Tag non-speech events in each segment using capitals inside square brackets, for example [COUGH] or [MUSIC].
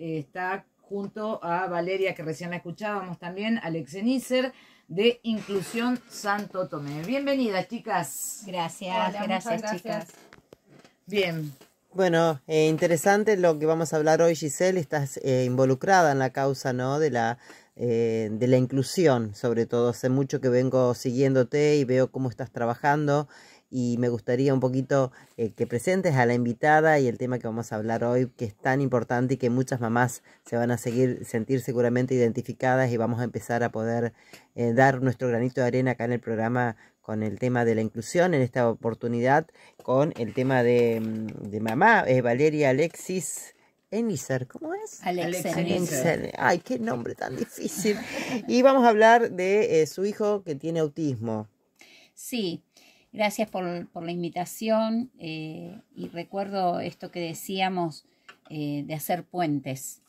está junto a Valeria, que recién la escuchábamos también, Alex Eniser, de Inclusión Santo Tomé. Bienvenidas, chicas. Gracias, gracias, chicas. Bien. Bueno, eh, interesante lo que vamos a hablar hoy, Giselle. Estás eh, involucrada en la causa, ¿no? De la eh, de la inclusión, sobre todo. Hace mucho que vengo siguiéndote y veo cómo estás trabajando y me gustaría un poquito eh, que presentes a la invitada y el tema que vamos a hablar hoy, que es tan importante y que muchas mamás se van a seguir, sentir seguramente identificadas y vamos a empezar a poder eh, dar nuestro granito de arena acá en el programa con el tema de la inclusión en esta oportunidad, con el tema de, mm, mamá, es Valeria Alexis. Enizar, ¿cómo es? Alexis Ay, qué nombre tan difícil. Y vamos a hablar de eh, su hijo que tiene autismo. Sí, Gracias por, la invitación eh, y recuerdo esto que decíamos eh, de hacer puentes.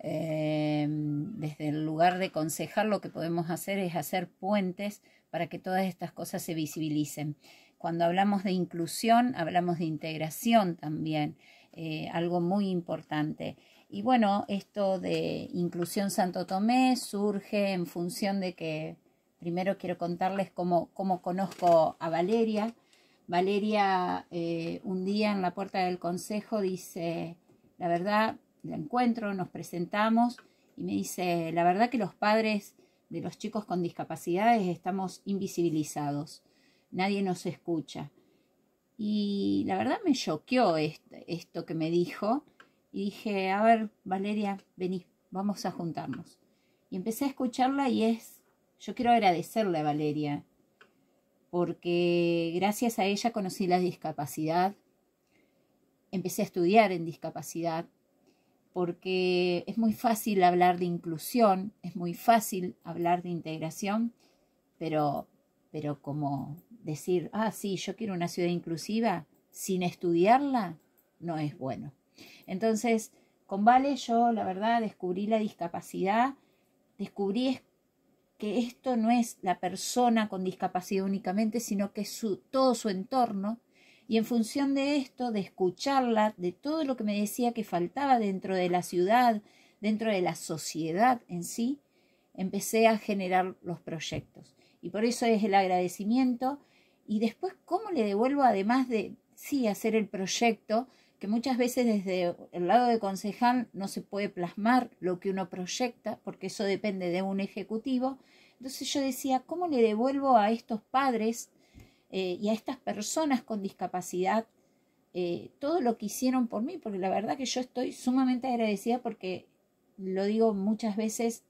Em, desde el lugar de concejar, lo que podemos hacer es hacer puentes para que todas estas cosas se visibilicen. Cuando hablamos de inclusión, hablamos de integración también, eh, algo muy importante. Y bueno, esto de inclusión Santo Tomé surge en función de que Primero quiero contarles cómo, conozco a Valeria. Valeria eh, un día en la puerta del consejo dice, la verdad, la encuentro, nos presentamos y me dice, la verdad que los padres de los chicos con discapacidades estamos invisibilizados, nadie nos escucha. Y la verdad me choqueó esto, esto que me dijo y dije, a ver, Valeria, vení, vamos a juntarnos. Y empecé a escucharla y es yo quiero agradecerle a Valeria, porque gracias a ella conocí la discapacidad, empecé a estudiar en discapacidad, porque es muy fácil hablar de inclusión, es muy fácil hablar de integración, pero, pero como decir, ah, sí, yo quiero una ciudad inclusiva, sin estudiarla, no es bueno. Entonces, con Vale yo, la verdad, descubrí la discapacidad, descubrí que esto no es la persona con discapacidad únicamente, sino que es su, todo su entorno, y en función de esto, de escucharla, de todo lo que me decía que faltaba dentro de la ciudad, dentro de la sociedad en sí, empecé a generar los proyectos. Y por eso es el agradecimiento. Y después, ¿cómo le devuelvo, además de, sí, hacer el proyecto, que muchas veces desde el lado de concejal no se puede plasmar lo que uno proyecta, porque eso depende de un ejecutivo. Entonces yo decía, ¿cómo le devuelvo a estos padres eh, y a estas personas con discapacidad eh, todo lo que hicieron por mí? Porque la verdad que yo estoy sumamente agradecida porque, lo digo muchas veces,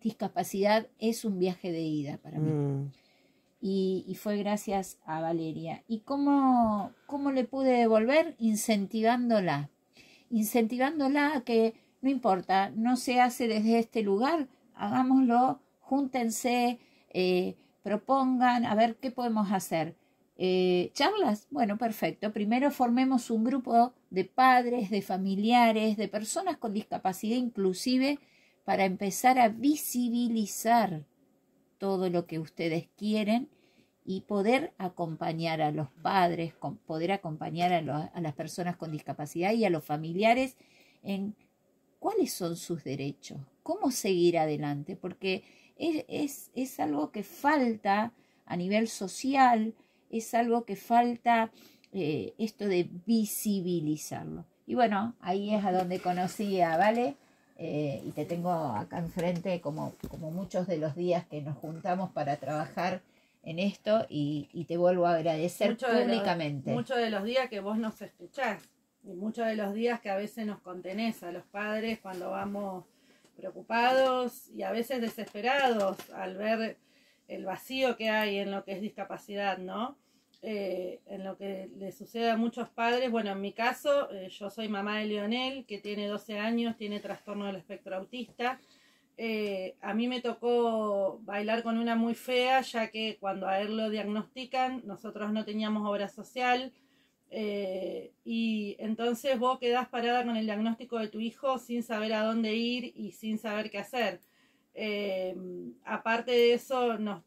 discapacidad es un viaje de ida para mí. Mm y, fue gracias a Valeria. ¿Y cómo, cómo le pude devolver? Incentivándola, incentivándola a que no importa, no se hace desde este lugar, hagámoslo, júntense, eh, propongan, a ver qué podemos hacer. Eh, ¿Charlas? Bueno, perfecto. Primero formemos un grupo de padres, de familiares, de personas con discapacidad inclusive, para empezar a visibilizar todo lo que ustedes quieren y poder acompañar a los padres, con poder acompañar a, las personas con discapacidad y a los familiares en cuáles son sus derechos, cómo seguir adelante, porque es, es, algo que falta a nivel social, es algo que falta eh, esto de visibilizarlo. Y bueno, ahí es a donde conocía, ¿vale? Eh, y te tengo acá enfrente como, muchos de los días que nos juntamos para trabajar en esto y, te vuelvo a agradecer públicamente. Muchos de los días que vos nos escuchás y muchos de los días que a veces nos contenés a los padres cuando vamos preocupados y a veces desesperados al ver el vacío que hay en lo que es discapacidad, ¿no? Eh, en lo que le sucede a muchos padres, bueno, en mi caso, eh, yo soy mamá de Leonel, que tiene 12 años, tiene trastorno del espectro autista. Eh, a mí me tocó bailar con una muy fea, ya que cuando a él lo diagnostican, nosotros no teníamos obra social. y entonces vos quedás parada con el diagnóstico de tu hijo sin saber a dónde ir y sin saber qué hacer. aparte de eso, nos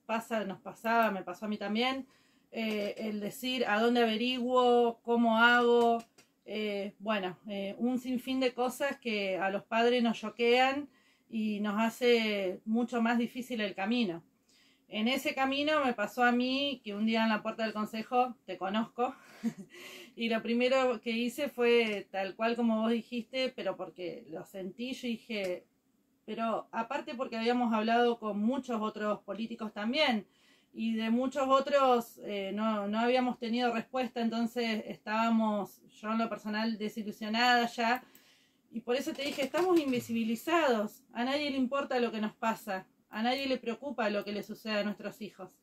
nos pasaba, me pasó a mí también, eh, el decir a dónde averiguo, cómo hago, eh, bueno, eh, un sinfín de cosas que a los padres nos choquean y nos hace mucho más difícil el camino. En ese camino me pasó a mí que un día en la puerta del consejo te conozco [LAUGHS] y lo primero que hice fue tal cual como vos dijiste, pero porque lo sentí, yo dije, pero aparte porque habíamos hablado con muchos otros políticos también, y de muchos otros eh, no, no, habíamos tenido respuesta, entonces estábamos, yo en lo personal, desilusionada ya. Y por eso te dije, estamos invisibilizados, a nadie le importa lo que nos pasa, a nadie le preocupa lo que le sucede a nuestros hijos.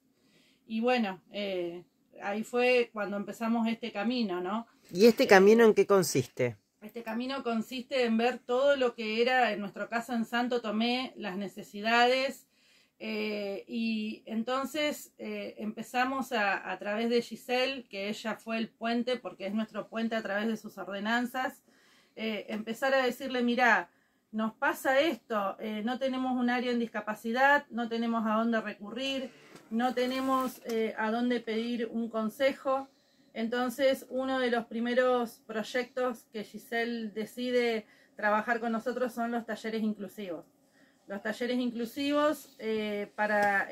Y bueno, eh, ahí fue cuando empezamos este camino, ¿no? ¿Y este eh, camino en qué consiste? Este camino consiste en ver todo lo que era, en nuestro caso en Santo Tomé, las necesidades, eh, y entonces eh, empezamos a, través de Giselle, que ella fue el puente, porque es nuestro puente a través de sus ordenanzas, eh, empezar a decirle, mira, nos pasa esto, no tenemos un área en discapacidad, no tenemos a dónde recurrir, no tenemos a dónde pedir un consejo. Entonces, uno de los primeros proyectos que Giselle decide trabajar con nosotros son los talleres inclusivos los talleres inclusivos eh, para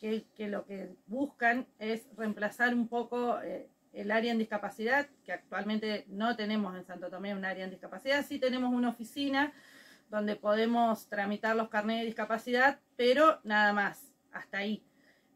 que, lo que buscan es reemplazar un poco eh, el área en discapacidad, que actualmente no tenemos en Santo Tomé un área en discapacidad, sí tenemos una oficina donde podemos tramitar los carnets de discapacidad, pero nada más, hasta ahí.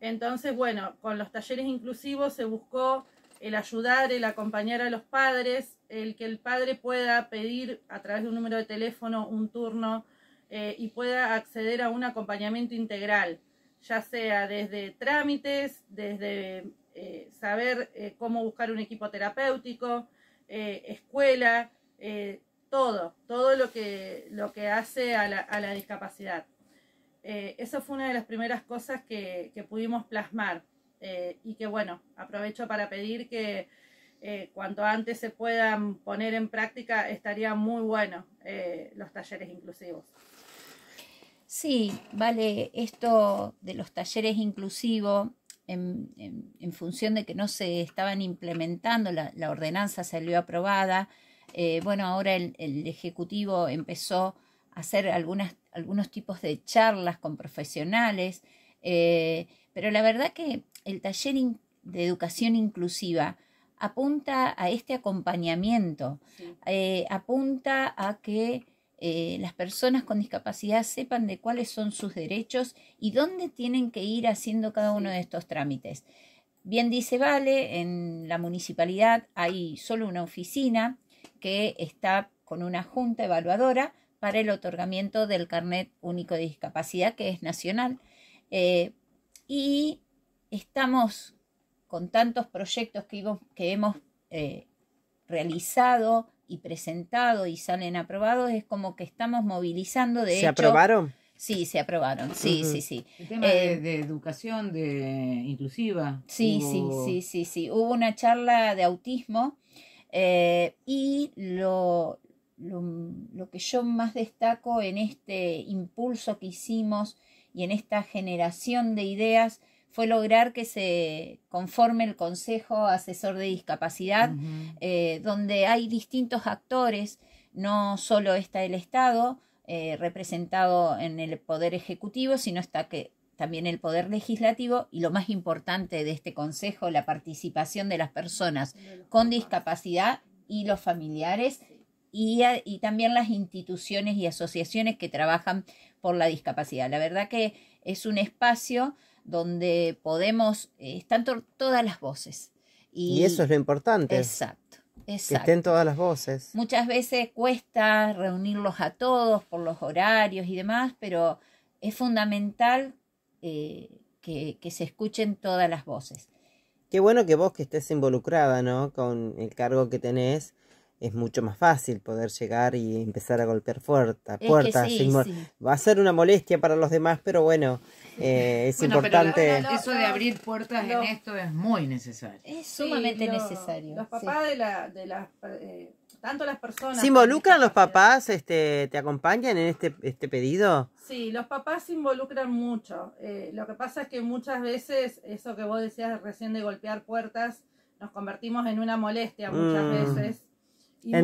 Entonces, bueno, con los talleres inclusivos se buscó el ayudar, el acompañar a los padres, el que el padre pueda pedir a través de un número de teléfono un turno eh, y pueda acceder a un acompañamiento integral, ya sea desde trámites, desde eh, saber eh, cómo buscar un equipo terapéutico, escuela, todo, todo lo que, hace a la, discapacidad. eso fue una de las primeras cosas que, pudimos plasmar y que bueno, aprovecho para pedir que cuanto antes se puedan poner en práctica, estaría muy bueno los talleres inclusivos. Sí, vale, esto de los talleres inclusivos, en, función de que no se estaban implementando, la, ordenanza salió aprobada. Eh, bueno, ahora el, el, Ejecutivo empezó a hacer algunas, algunos tipos de charlas con profesionales, eh, pero la verdad que el taller de educación inclusiva apunta a este acompañamiento, eh, apunta a que eh, las personas con discapacidad sepan de cuáles son sus derechos y dónde tienen que ir haciendo cada uno de estos trámites. Bien dice Vale, en la municipalidad hay solo una oficina que está con una junta evaluadora para el otorgamiento del carnet único de discapacidad que es nacional. Eh, y estamos con tantos proyectos que, hemos eh, realizado, y presentado y salen aprobados, es como que estamos movilizando de... ¿Se aprobaron? Sí, se aprobaron, sí, sí, sí. El tema eh, de, educación de inclusiva. Sí, sí, sí, sí, sí. Hubo una charla de autismo eh, y lo, lo, lo, que yo más destaco en este impulso que hicimos y en esta generación de ideas fue lograr que se conforme el Consejo Asesor de Discapacidad, eh, donde hay distintos actores, no solo está el Estado eh, representado en el Poder Ejecutivo, sino está que también el poder legislativo y lo más importante de este consejo, la participación de las personas con discapacidad y los familiares y, también las instituciones y asociaciones que trabajan por la discapacidad. La verdad que es un espacio donde podemos, eh, están todas las voces. Y, eso es lo importante. Exacto, Que estén todas las voces. Muchas veces cuesta reunirlos a todos por los horarios y demás, pero es fundamental eh, que, que se escuchen todas las voces. Qué bueno que vos que estés involucrada, ¿no? Con el cargo que tenés, es mucho más fácil poder llegar y empezar a golpear puertas. puertas Va a ser una molestia para los demás, pero bueno, [LAUGHS] eh, es importante. eso de abrir puertas en esto es muy necesario. Es sumamente necesario. Los papás de, la, de las. Eh, tanto las personas. ¿Se involucran los papás? Este, ¿Te acompañan en este, este pedido? Sí, los papás se involucran mucho. Eh, lo que pasa es que muchas veces, eso que vos decías recién de golpear puertas, nos convertimos en una molestia muchas mm. veces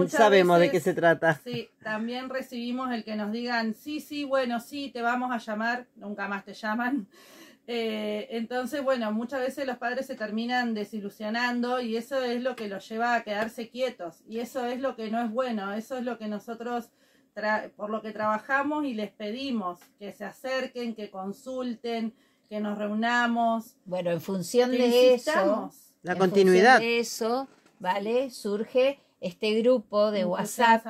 sabemos de qué se trata. Sí, también recibimos el que nos digan, sí, sí, bueno, sí, te vamos a llamar, nunca más te llaman. [LAUGHS] Eh, entonces, bueno, muchas veces los padres se terminan desilusionando y eso es lo que los lleva a quedarse quietos y eso es lo que no es bueno, eso es lo que nosotros por lo que trabajamos y les pedimos que se acerquen, que consulten, que nos reunamos. Bueno, en función de eso, la continuidad. de eso, ¿vale? Surge este grupo de WhatsApp,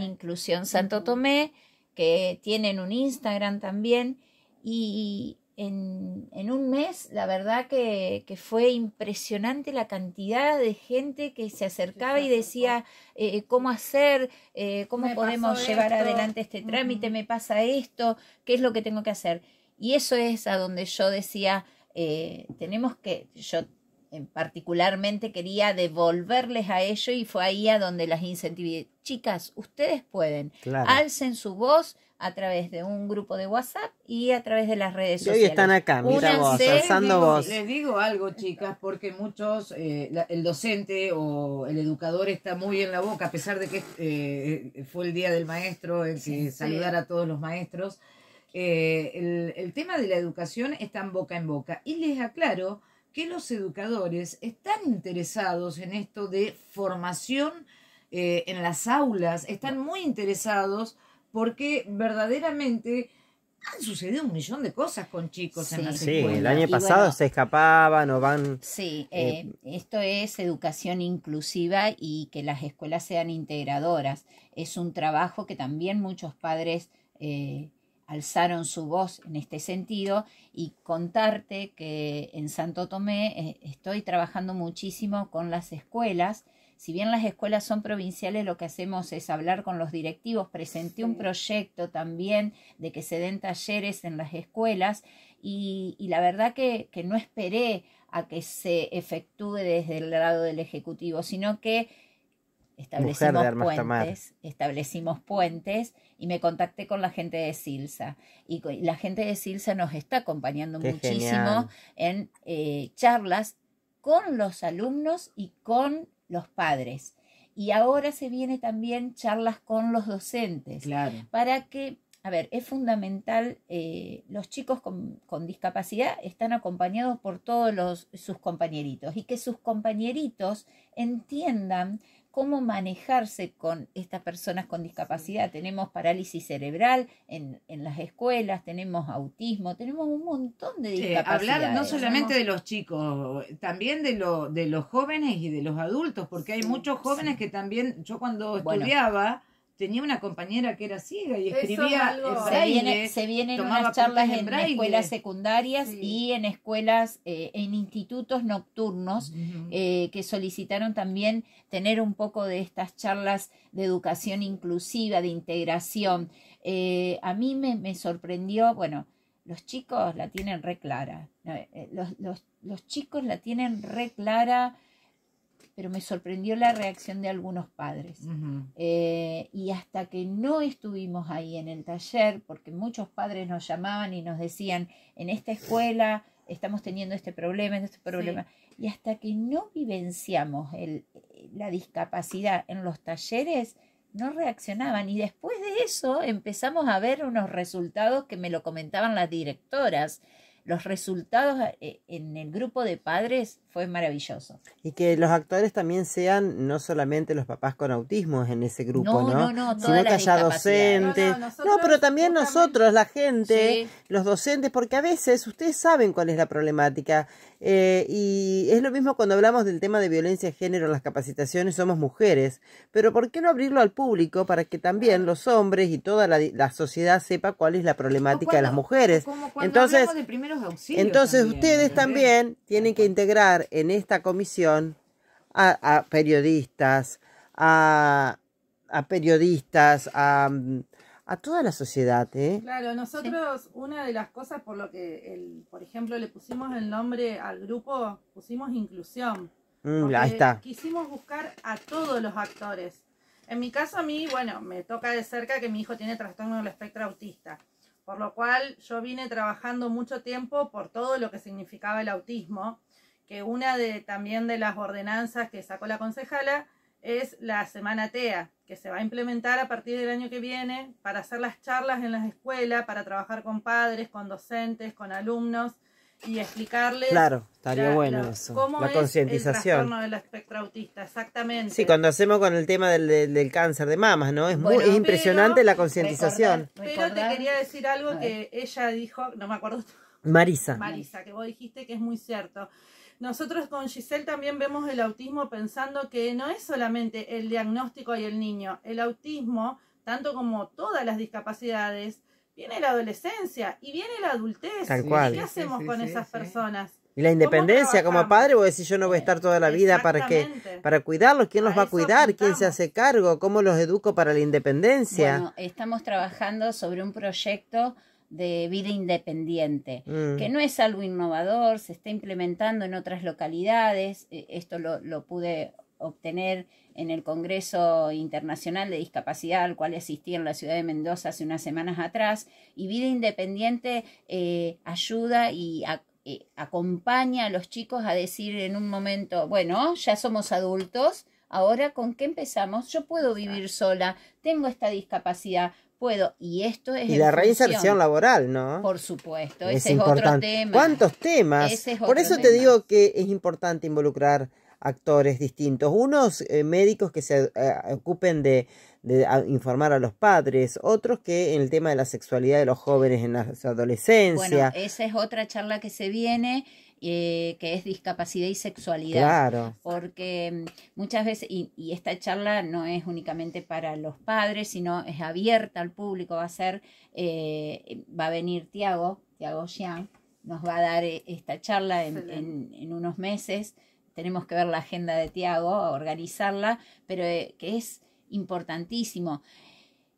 Inclusión Santo Tomé, que tienen un Instagram también. Y en, un mes, la verdad que, fue impresionante la cantidad de gente que se acercaba y decía eh, cómo hacer, eh, cómo podemos llevar adelante este trámite, me pasa esto, qué es lo que tengo que hacer. Y eso es a donde yo decía, eh, tenemos que, yo particularmente quería devolverles a ello y fue ahí a donde las incentivé. Chicas, ustedes pueden. Alcen su voz a través de un grupo de WhatsApp y a través de las redes sociales. hoy están acá, vos, alzando voz. Les digo algo, chicas, porque muchos, eh, el docente o el educador está muy en la boca, a pesar de que eh, fue el día del maestro, el que saludar a todos los maestros. Eh, el, el tema de la educación está en boca en boca. Y les aclaro que los educadores están interesados en esto de formación eh, en las aulas, están muy interesados porque verdaderamente han sucedido un millón de cosas con chicos en las escuelas. Sí, el año pasado se escapaban o van... Sí, eh, eh, esto es educación inclusiva y que las escuelas sean integradoras. Es un trabajo que también muchos padres alzaron su voz en este sentido y contarte que en Santo Tomé eh, estoy trabajando muchísimo con las escuelas. Si bien las escuelas son provinciales, lo que hacemos es hablar con los directivos. Presenté un proyecto también de que se den talleres en las escuelas y, la verdad que, que no esperé a que se efectúe desde el lado del Ejecutivo, sino que establecimos puentes, establecimos puentes y me contacté con la gente de Silsa. Y la gente de Silsa nos está acompañando muchísimo en eh, charlas con los alumnos y con los padres. Y ahora se viene también charlas con los docentes. Para que, a ver, es fundamental, eh, los chicos con, con, discapacidad están acompañados por todos los, sus compañeritos y que sus compañeritos entiendan cómo manejarse con estas personas con discapacidad. Tenemos parálisis cerebral en, en las escuelas, tenemos autismo, tenemos un montón de discapacidades. hablar no solamente de los chicos, también de, lo, de los jóvenes y de los adultos, porque hay muchos jóvenes que también, yo cuando estudiaba tenía una compañera que era ciega y escribía en se vienen unas charlas en, escuelas secundarias y en escuelas eh, en institutos nocturnos eh, que solicitaron también tener un poco de estas charlas de educación inclusiva de integración eh, a mí me, sorprendió bueno los chicos la tienen re clara los, los chicos la tienen re clara pero me sorprendió la reacción de algunos padres. Eh, y hasta que no estuvimos ahí en el taller, porque muchos padres nos llamaban y nos decían, en esta escuela estamos teniendo este problema, este problema. Y hasta que no vivenciamos la discapacidad en los talleres, no reaccionaban. Y después de eso empezamos a ver unos resultados que me lo comentaban las directoras. Los resultados eh, en el grupo de padres es maravilloso. Y que los actores también sean no solamente los papás con autismo en ese grupo, ¿no? No, no, no Sino que haya docentes. No, pero también nosotros, la gente, los docentes, porque a veces ustedes saben cuál es la problemática. Eh, y es lo mismo cuando hablamos del tema de violencia de género en las capacitaciones, somos mujeres. Pero ¿por qué no abrirlo al público para que también los hombres y toda la, sociedad sepa cuál es la problemática de las mujeres? entonces, entonces ustedes también tienen que integrar en esta comisión a, periodistas, a, periodistas, a, toda la sociedad. ¿eh? Claro, nosotros una de las cosas por lo que, el, por ejemplo, le pusimos el nombre al grupo, pusimos inclusión. Mm, ahí está. Quisimos buscar a todos los actores. En mi caso, a mí, bueno, me toca de cerca que mi hijo tiene trastorno del espectro autista, por lo cual yo vine trabajando mucho tiempo por todo lo que significaba el autismo que una de también de las ordenanzas que sacó la concejala es la semana TEA, que se va a implementar a partir del año que viene para hacer las charlas en las escuelas, para trabajar con padres, con docentes, con alumnos y explicarles. Claro, estaría bueno la, la concientización. El del espectro autista, exactamente. Sí, cuando hacemos con el tema del, del, cáncer de mamas, ¿no? Es, muy, impresionante la concientización. Pero te quería decir algo que ella dijo, no me acuerdo. Marisa. Marisa, que vos dijiste que es muy cierto. Nosotros con Giselle también vemos el autismo pensando que no es solamente el diagnóstico y el niño. El autismo, tanto como todas las discapacidades, viene la adolescencia y viene la adultez. ¿Qué hacemos con esas personas? Y la independencia como padre, o decir yo no voy a estar toda la vida para que para cuidarlos, ¿quién los va a cuidar? ¿Quién se hace cargo? ¿Cómo los educo para la independencia? Bueno, estamos trabajando sobre un proyecto de vida independiente, mm. que no es algo innovador, se está implementando en otras localidades, eh, esto lo, pude obtener en el Congreso Internacional de Discapacidad al cual asistí en la ciudad de Mendoza hace unas semanas atrás, y Vida Independiente eh, ayuda y eh, acompaña a los chicos a decir en un momento, bueno, ya somos adultos, ahora con qué empezamos, yo puedo vivir sola, tengo esta discapacidad, puedo. Y esto es. Y la reinserción laboral, ¿no? Por supuesto, es ese importante. es otro tema. ¿Cuántos temas? Por eso te digo que es importante involucrar actores distintos. Unos eh, médicos que se eh, ocupen de, informar a los padres, otros que en el tema de la sexualidad de los jóvenes en la adolescencia. Bueno, esa es otra charla que se viene eh, que es discapacidad y sexualidad. Claro. Porque mm, muchas veces, y, esta charla no es únicamente para los padres, sino es abierta al público, va a ser, eh, va a venir Tiago, Tiago Xiang, nos va a dar eh, esta charla en, unos meses. Tenemos que ver la agenda de Tiago, organizarla, pero que es importantísimo.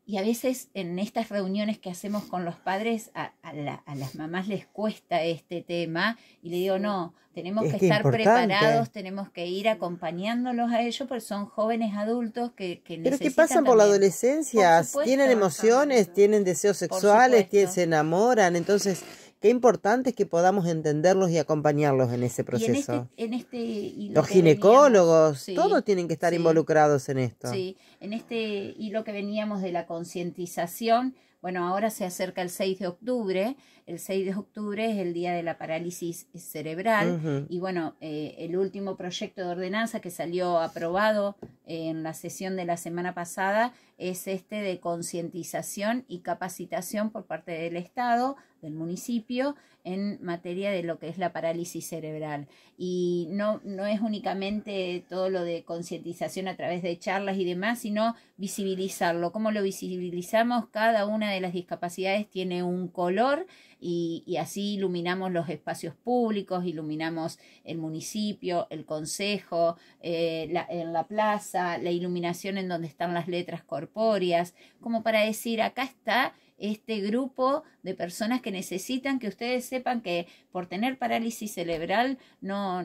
Y a veces en estas reuniones que hacemos con los padres, a, las mamás les cuesta este tema y le digo, no, tenemos que, estar preparados, tenemos que ir acompañándolos a ellos, porque son jóvenes adultos que, que Pero que pasan por la adolescencia, tienen emociones, tienen deseos sexuales, se enamoran, entonces qué importante es que podamos entenderlos y acompañarlos en ese este, proceso. en este, los ginecólogos, todos tienen que estar involucrados en esto. Sí, en este hilo que veníamos de la concientización, bueno, ahora se acerca el 6 de octubre, el 6 de octubre es el día de la parálisis cerebral y bueno, eh, el último proyecto de ordenanza que salió aprobado eh, en la sesión de la semana pasada es este de concientización y capacitación por parte del Estado, del municipio, en materia de lo que es la parálisis cerebral. Y no, es únicamente todo lo de concientización a través de charlas y demás, sino visibilizarlo. ¿Cómo lo visibilizamos? Cada una de las discapacidades tiene un color y, así iluminamos los espacios públicos, iluminamos el municipio, el consejo, eh, en la plaza, la iluminación en donde están las letras corpóreas, como para decir, acá está este grupo de personas que necesitan que ustedes sepan que por tener parálisis cerebral no,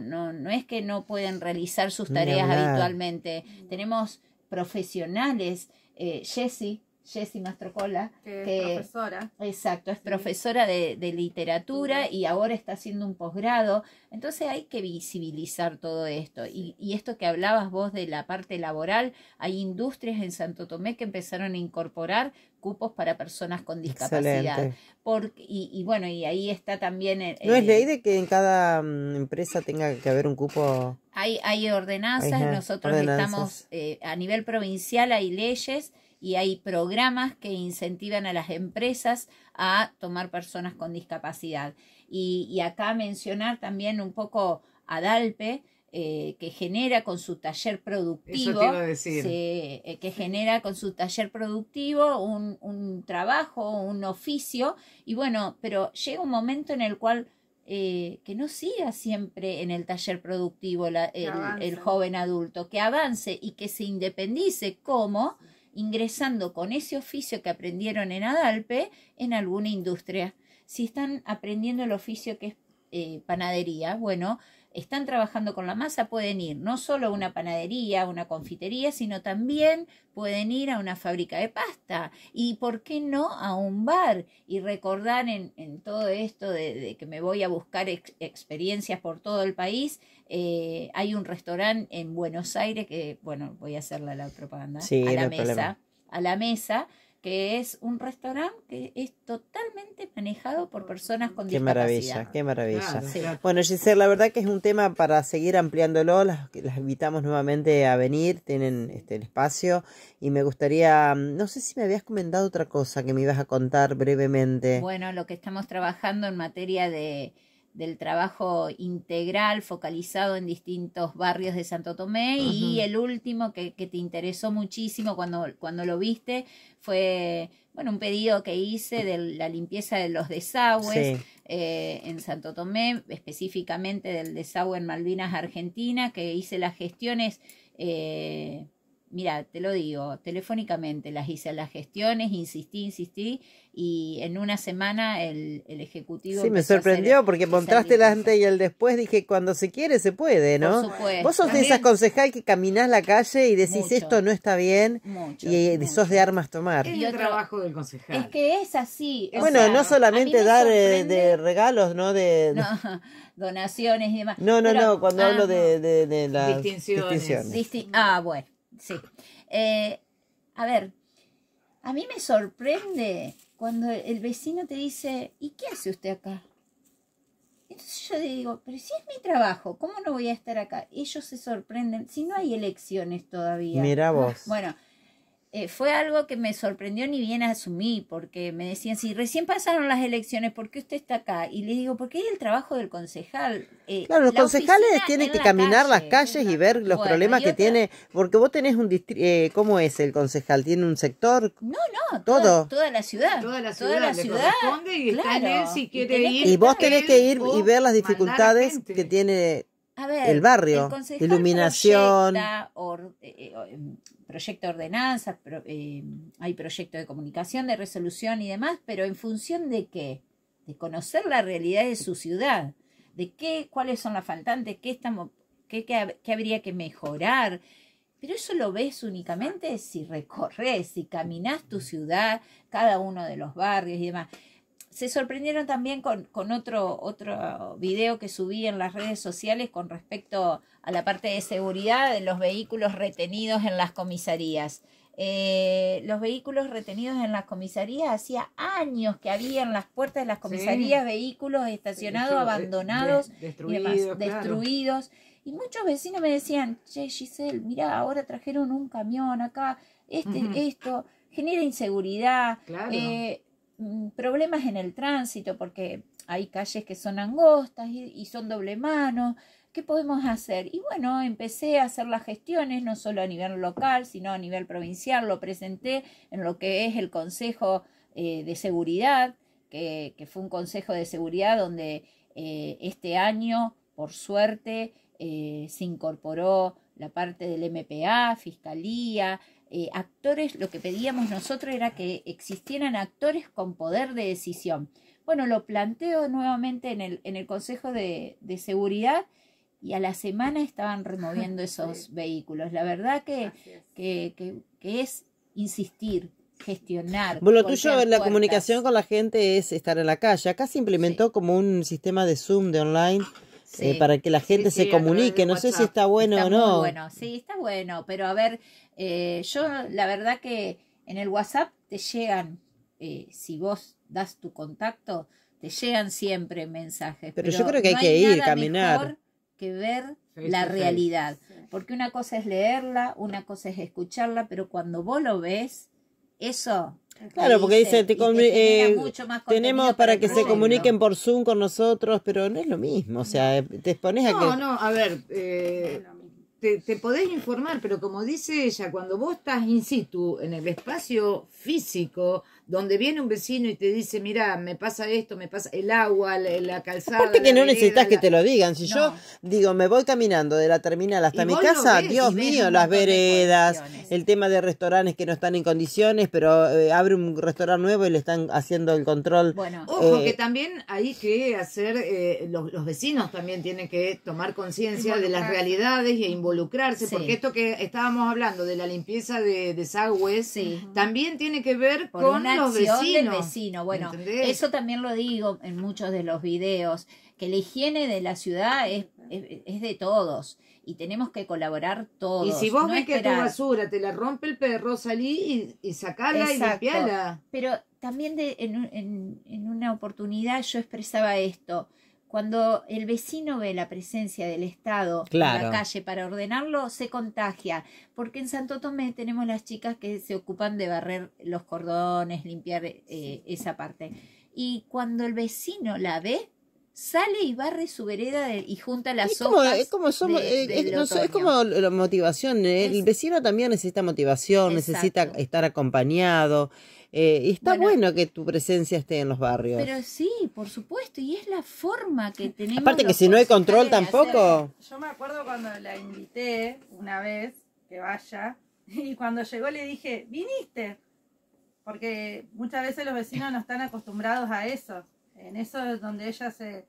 es que no pueden realizar sus tareas habitualmente. Tenemos profesionales, eh, Jesse, Jessie Mastrocola, que, es profesora. Exacto, es profesora de, literatura y ahora está haciendo un posgrado. Entonces hay que visibilizar todo esto. Y, y, esto que hablabas vos de la parte laboral, hay industrias en Santo Tomé que empezaron a incorporar cupos para personas con discapacidad. Porque, y, y, bueno, y ahí está también... ¿No es ley de que en cada mm, empresa tenga que haber un cupo? Hay, hay ordenanzas, nosotros estamos eh, a nivel provincial, hay leyes y hay programas que incentivan a las empresas a tomar personas con discapacidad. Y, acá mencionar también un poco a Dalpe, eh, que genera con su taller productivo, eh, que genera con su taller productivo un, trabajo, un oficio, y bueno, pero llega un momento en el cual eh, que no siga siempre en el taller productivo el, joven adulto, que avance y que se independice como ingresando con ese oficio que aprendieron en Adalpe en alguna industria. Si están aprendiendo el oficio que es eh, panadería, bueno, están trabajando con la masa, pueden ir no solo a una panadería, a una confitería, sino también pueden ir a una fábrica de pasta y, ¿por qué no, a un bar? Y recordar en, todo esto de, que me voy a buscar experiencias por todo el país, eh, hay un restaurante en Buenos Aires que, bueno, voy a hacer la propaganda a la mesa. A la mesa que es un restaurante que es totalmente manejado por personas con discapacidad. Qué maravilla, qué maravilla. Ah, bueno, Giselle, la verdad que es un tema para seguir ampliándolo, las, las invitamos nuevamente a venir, tienen este, el espacio y me gustaría, mm, no sé si me habías comentado otra cosa que me ibas a contar brevemente. Bueno, lo que estamos trabajando en materia de del trabajo integral focalizado en distintos barrios de Santo Tomé y el último que, te interesó muchísimo cuando, cuando lo viste fue, bueno, un pedido que hice de la limpieza de los desagües eh, en Santo Tomé, específicamente del desagüe en Malvinas, Argentina, que hice las gestiones. Eh, mira, te lo digo, telefónicamente las hice a las gestiones, insistí, insistí, y en una semana el, el ejecutivo... Sí, me sorprendió porque montaste el antes y el después, dije, cuando se quiere se puede, ¿no? Por supuesto. Vos sos de esas concejal que caminás la calle y decís esto no está bien y eh, sos de armas tomar. Es el trabajo del concejal. Es que es así. Bueno, no solamente dar eh, de regalos, ¿no? De, [LAUGHS] no, donaciones y demás. No, no, no, cuando hablo ah, de, de, de las distinciones. ah, bueno. Sí. Eh, a ver, a mí me sorprende cuando el vecino te dice, ¿y qué hace usted acá? Entonces yo digo, pero si es mi trabajo, ¿cómo no voy a estar acá? Ellos se sorprenden, si no hay elecciones todavía. Mira vos. Bueno, eh, fue algo que me sorprendió ni bien asumí, porque me decían, si recién pasaron las elecciones, ¿por qué usted está acá? Y le digo, porque es el trabajo del concejal. Eh, claro, los concejales tienen que caminar las calles y ver los problemas que tiene, porque vos tenés un distrito, eh, ¿cómo es el concejal? ¿Tiene un sector? No, no, todo. Toda, la ciudad. Toda la ciudad. y vos tenés que ir y ver las dificultades que tiene el barrio, iluminación, proyecto de ordenanza, eh, hay proyectos de comunicación, de resolución y demás, pero en función de qué? De conocer la realidad de su ciudad, de qué, cuáles son las faltantes, qué, estamos, qué, habría que mejorar. Pero eso lo ves únicamente si recorres, si caminas tu ciudad, cada uno de los barrios y demás se sorprendieron también con, otro, otro video que subí en las redes sociales con respecto a la parte de seguridad de los vehículos retenidos en las comisarías. Eh, los vehículos retenidos en las comisarías hacía años que había en las puertas de las comisarías vehículos estacionados, eh, abandonados, destruidos, y muchos vecinos me decían, che, Giselle, mira, ahora trajeron un camión acá, este, esto, genera inseguridad. Claro. Eh, Mm, problemas en el tránsito porque hay calles que son angostas y, son doble mano. ¿Qué podemos hacer? Y bueno, empecé a hacer las gestiones, no solo a nivel local, sino a nivel provincial. Lo presenté en lo que es el Consejo eh, de Seguridad, que, fue un Consejo de Seguridad donde eh, este año, por suerte, eh, se incorporó la parte del MPA, Fiscalía, eh, actores, lo que pedíamos nosotros era que existieran actores con poder de decisión. Bueno, lo planteo nuevamente en el, en el Consejo de, Seguridad y a la semana estaban [LAUGHS] removiendo esos vehículos. La verdad que es. insistir, gestionar. Bueno, lo tuyo en la comunicación con la gente es estar en la calle. Acá se implementó como un sistema de Zoom, de online. Eh, para que la gente se comunique. No sé si está bueno o no. bueno, sí, está bueno, pero a ver, eh, yo la verdad que en el WhatsApp te llegan, eh, si vos das tu contacto, te llegan siempre mensajes. Pero, yo creo que hay que ir, caminar. Mejor que ver la realidad, porque una cosa es leerla, una cosa es escucharla, pero cuando vos lo ves, eso Claro, porque dice, te eh, tenemos para que se comuniquen por Zoom con nosotros, pero no es lo mismo, o sea, te expones a que... No, no, a ver, eh, te, te, podés informar, pero como dice ella, cuando vos estás in situ en el espacio físico donde viene un vecino y te dice, mira, me pasa esto, me pasa el agua, la, calzada. Aparte que no necesitas que te lo digan. Si yo digo, me voy caminando de la terminal hasta mi casa, Dios mío, las veredas, el tema de restaurantes que no están en condiciones, pero eh, abre un restaurante nuevo y le están haciendo el control. Bueno, eh, ojo que también hay que hacer, eh, los, vecinos también tienen que tomar conciencia de las realidades e involucrarse, porque esto que estábamos hablando de la limpieza de desagües, también tiene que ver con del vecino. Bueno, eso también lo digo en muchos de los videos, que la higiene de la ciudad es, es, de todos y tenemos que colaborar todos. Y si vos ves que tu basura te la rompe el perro, salí y, y sacala y limpiala. Pero también en, en, en una oportunidad yo expresaba esto. Cuando el vecino ve la presencia del Estado en la calle para ordenarlo, se contagia. Porque en Santo Tomé tenemos las chicas que se ocupan de barrer los cordones, limpiar eh, esa parte. Y cuando el vecino la ve, sale y barre su vereda y junta las hojas. Es como, es, como la motivación. ¿eh? El, vecino también necesita motivación, necesita estar acompañado. Eh, está bueno, que tu presencia esté en los barrios. Pero sí, por supuesto, y es la forma que tenemos. Aparte que si no hay control tampoco. Yo me acuerdo cuando la invité una vez que vaya, y cuando llegó le dije, viniste, porque muchas veces los vecinos no están acostumbrados a eso. En eso es donde ella se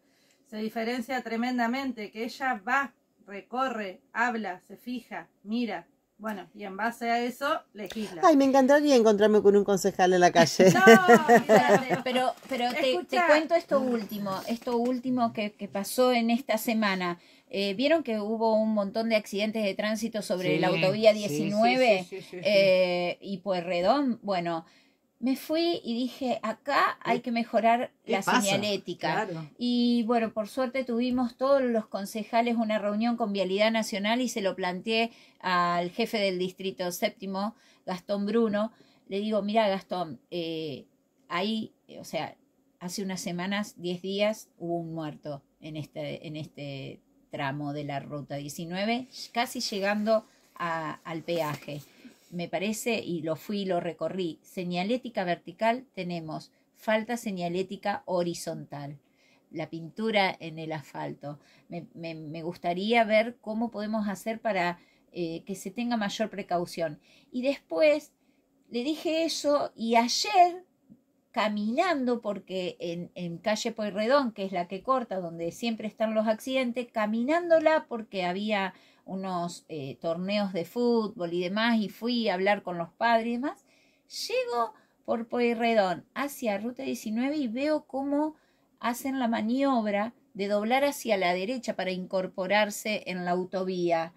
diferencia tremendamente, que ella va, recorre, habla, se fija, mira, bueno, y en base a eso, legisla. Ay, me encantaría encontrarme con un concejal en la calle. [LAUGHS] no, [LAUGHS] pero pero te, cuento esto último, esto último que, pasó en esta semana. Eh, ¿Vieron que hubo un montón de accidentes de tránsito sobre la autovía 19 eh, y pues redón y Bueno, me fui y dije, acá hay que mejorar la señalética. Y bueno, por suerte tuvimos todos los concejales una reunión con Vialidad Nacional y se lo planteé al jefe del distrito séptimo, Gastón Bruno. Le digo, mira Gastón, eh, ahí, eh, o sea, hace unas semanas, 10 días, hubo un muerto en este, en este tramo de la Ruta 19, casi llegando al peaje me parece, y lo fui y lo recorrí, señalética vertical tenemos falta señalética horizontal, la pintura en el asfalto. Me, me, gustaría ver cómo podemos hacer para eh, que se tenga mayor precaución. Y después le dije eso y ayer caminando, porque en, en, calle Pueyrredón, que es la que corta, donde siempre están los accidentes, caminándola porque había unos eh, torneos de fútbol y demás, y fui a hablar con los padres y demás, llego por Pueyrredón hacia Ruta 19 y veo cómo hacen la maniobra de doblar hacia la derecha para incorporarse en la autovía.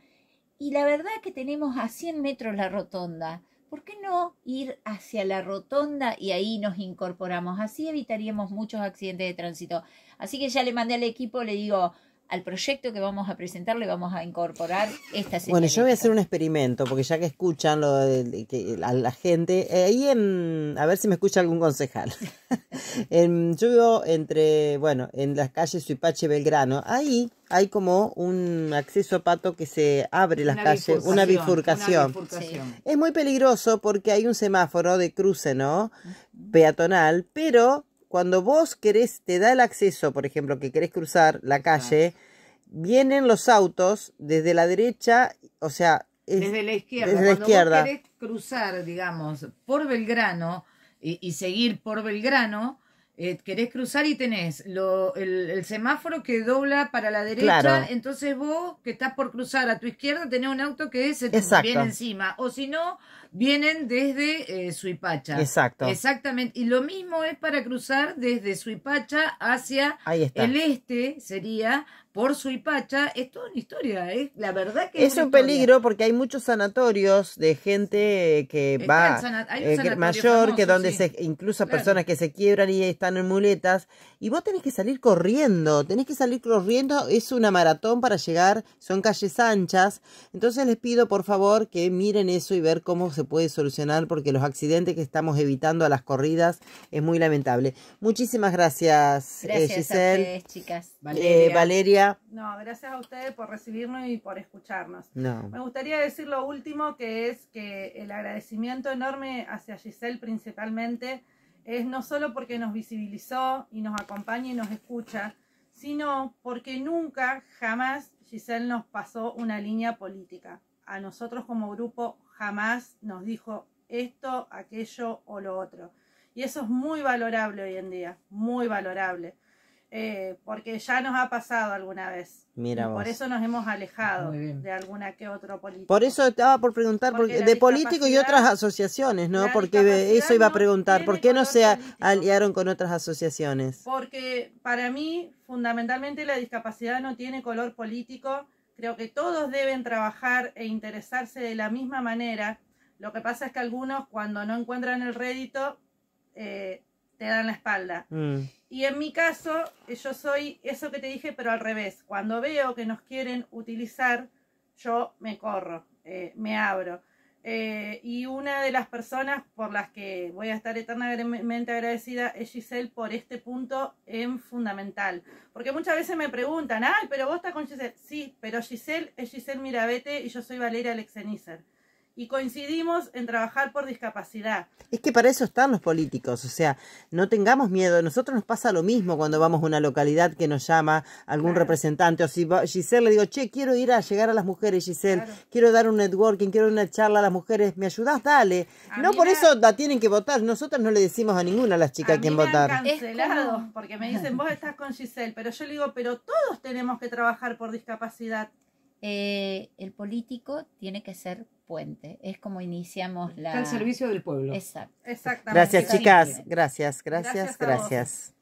Y la verdad que tenemos a 100 metros la rotonda. ¿Por qué no ir hacia la rotonda y ahí nos incorporamos? Así evitaríamos muchos accidentes de tránsito. Así que ya le mandé al equipo, le digo, al proyecto que vamos a presentar le vamos a incorporar esta sección. Bueno, yo voy a hacer un experimento, porque ya que escuchan lo de, a la gente, eh, ahí en, a ver si me escucha algún concejal. [LAUGHS] yo vivo entre, bueno, en las calles Suipache Belgrano, ahí hay como un acceso a pato que se abre las calles, una bifurcación. Es muy peligroso porque hay un semáforo de cruce, ¿no? Peatonal, pero cuando vos querés, te da el acceso, por ejemplo, que querés cruzar la calle, vienen los autos desde la derecha, o sea... desde la izquierda. la izquierda. Vos querés cruzar, digamos, por Belgrano y, seguir por Belgrano, eh, querés cruzar y tenés el, semáforo que dobla para la derecha, entonces vos que estás por cruzar a tu izquierda tenés un auto que se te viene encima, o si no, vienen desde eh, Suipacha. Exacto. Exactamente. Y lo mismo es para cruzar desde Suipacha hacia el este, sería por Suipacha. Es toda una historia, ¿eh? la verdad que es, un peligro porque hay muchos sanatorios de gente que va eh, mayor, famoso, que donde se incluso personas que se quiebran y están en muletas. Y vos tenés que salir corriendo, tenés que salir corriendo. Es una maratón para llegar, son calles anchas. Entonces les pido por favor que miren eso y ver cómo se puede solucionar porque los accidentes que estamos evitando a las corridas es muy lamentable. Muchísimas gracias, eh, gracias A ustedes, chicas. Eh, Valeria. No, gracias a ustedes por recibirnos y por escucharnos. Me gustaría decir lo último, que es que el agradecimiento enorme hacia Giselle principalmente es no solo porque nos visibilizó y nos acompaña y nos escucha, sino porque nunca, jamás Giselle nos pasó una línea política. A nosotros como grupo jamás nos dijo esto, aquello o lo otro. Y eso es muy valorable hoy en día, muy valorable. Eh, porque ya nos ha pasado alguna vez. Mira Por eso nos hemos alejado de alguna que otro político. Por eso estaba por preguntar, de político y otras asociaciones, ¿no? Porque eso iba a preguntar, ¿por qué no se aliaron con otras asociaciones? Porque para mí, fundamentalmente, la discapacidad no tiene color político Creo que todos deben trabajar e interesarse de la misma manera. Lo que pasa es que algunos cuando no encuentran el rédito eh, te dan la espalda. Mm. Y en mi caso, eh, yo soy eso que te dije, pero al revés. Cuando veo que nos quieren utilizar, yo me corro, eh, me abro. Eh, y una de las personas por las que voy a estar eternamente agradecida es Giselle por este punto en fundamental. Porque muchas veces me preguntan, ay, pero vos estás con Giselle. Sí, pero Giselle es Giselle Mirabete y yo soy Valeria Alexenizer y coincidimos en trabajar por discapacidad. Es que para eso están los políticos, o sea, no tengamos miedo. A nosotros nos pasa lo mismo cuando vamos a una localidad que nos llama algún representante. O si Giselle le digo, che, quiero ir a llegar a las mujeres, Giselle, quiero dar un networking, quiero una charla a las mujeres, ¿me ayudás? Dale. Ah, no por eso la tienen que votar. Nosotros no le decimos a ninguna a las chicas a ah, quién votar. Cancelados, porque me dicen, vos estás con Giselle, pero yo le digo, pero todos tenemos que trabajar por discapacidad. Eh, el político tiene que ser puente. Es como iniciamos la... al servicio del pueblo. Exacto. Exactamente. Gracias, chicas. gracias, gracias. gracias.